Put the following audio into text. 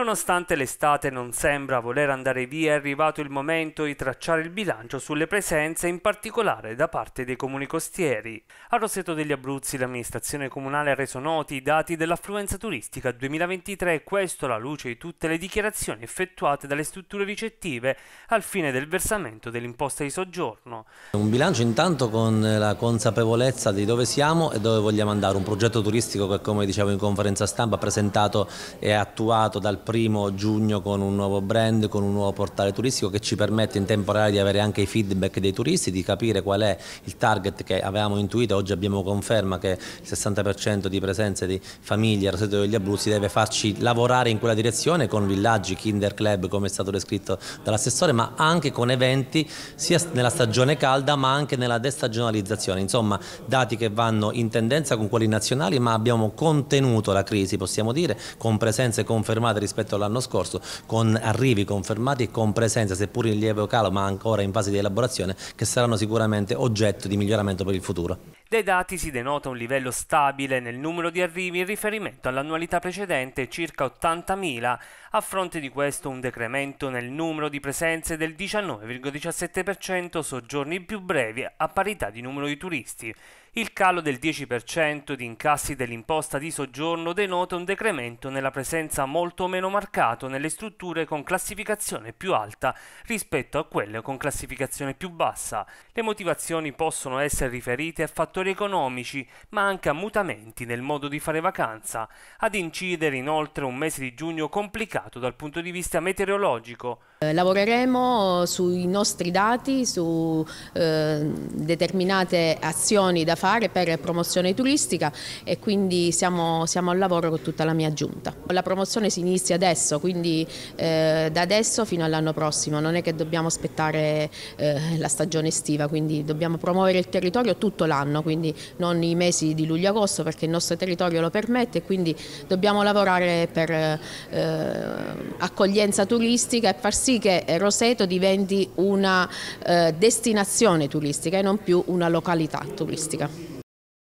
Nonostante l'estate non sembra voler andare via, è arrivato il momento di tracciare il bilancio sulle presenze, in particolare da parte dei comuni costieri. A Roseto degli Abruzzi l'amministrazione comunale ha reso noti i dati dell'affluenza turistica 2023 e questo alla luce di tutte le dichiarazioni effettuate dalle strutture ricettive al fine del versamento dell'imposta di soggiorno. Un bilancio intanto con la consapevolezza di dove siamo e dove vogliamo andare, un progetto turistico che come dicevo in conferenza stampa presentato e attuato dal primo giugno con un nuovo brand, con un nuovo portale turistico che ci permette in tempo reale di avere anche i feedback dei turisti, di capire qual è il target che avevamo intuito, oggi abbiamo conferma che il 60% di presenze di famiglie al Roseto degli Abruzzi deve farci lavorare in quella direzione con villaggi, kinder club come è stato descritto dall'assessore, ma anche con eventi sia nella stagione calda ma anche nella destagionalizzazione, insomma dati che vanno in tendenza con quelli nazionali ma abbiamo contenuto la crisi possiamo dire con presenze confermate rispetto rispetto all'anno scorso con arrivi confermati e con presenza seppur in lieve calo ma ancora in fase di elaborazione che saranno sicuramente oggetto di miglioramento per il futuro. Dai dati si denota un livello stabile nel numero di arrivi in riferimento all'annualità precedente circa 80.000, a fronte di questo un decremento nel numero di presenze del 19,17% soggiorni più brevi a parità di numero di turisti. Il calo del 10% di incassi dell'imposta di soggiorno denota un decremento nella presenza molto meno meno marcato nelle strutture con classificazione più alta rispetto a quelle con classificazione più bassa. Le motivazioni possono essere riferite a fattori economici, ma anche a mutamenti nel modo di fare vacanza, ad incidere inoltre un mese di giugno complicato dal punto di vista meteorologico, eh, lavoreremo sui nostri dati, su ehm, determinate azioni da fare per promozione turistica e quindi siamo, siamo, al lavoro con tutta la mia giunta. La promozione si inizia adesso, quindi eh, da adesso fino all'anno prossimo, non è che dobbiamo aspettare eh, la stagione estiva, quindi dobbiamo promuovere il territorio tutto l'anno, quindi non i mesi di luglio-agosto perché il nostro territorio lo permette e quindi dobbiamo lavorare per accoglienza turistica e far sì sì che eh, Roseto diventi una eh, destinazione turistica e non più una località turistica.